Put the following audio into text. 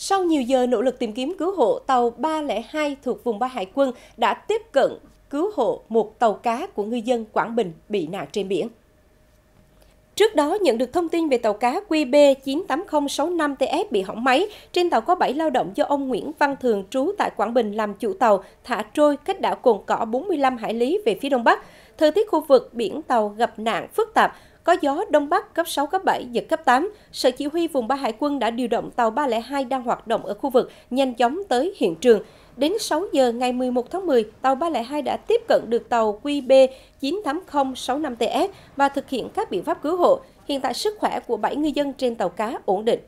Sau nhiều giờ nỗ lực tìm kiếm cứu hộ, tàu 302 thuộc vùng 3 Hải quân đã tiếp cận cứu hộ một tàu cá của ngư dân Quảng Bình bị nạn trên biển. Trước đó nhận được thông tin về tàu cá QB 98065TS bị hỏng máy. Trên tàu có 7 lao động do ông Nguyễn Văn Thường trú tại Quảng Bình làm chủ tàu, thả trôi cách đảo Cồn Cỏ 45 hải lý về phía đông bắc. Thời tiết khu vực biển tàu gặp nạn phức tạp, có gió Đông Bắc cấp 6, cấp 7, giật cấp 8. Sở Chỉ huy vùng 3 Hải quân đã điều động tàu 302 đang hoạt động ở khu vực nhanh chóng tới hiện trường. Đến 6 giờ ngày 11 tháng 10, tàu 302 đã tiếp cận được tàu QB 98065TS và thực hiện các biện pháp cứu hộ. Hiện tại sức khỏe của 7 ngư dân trên tàu cá ổn định.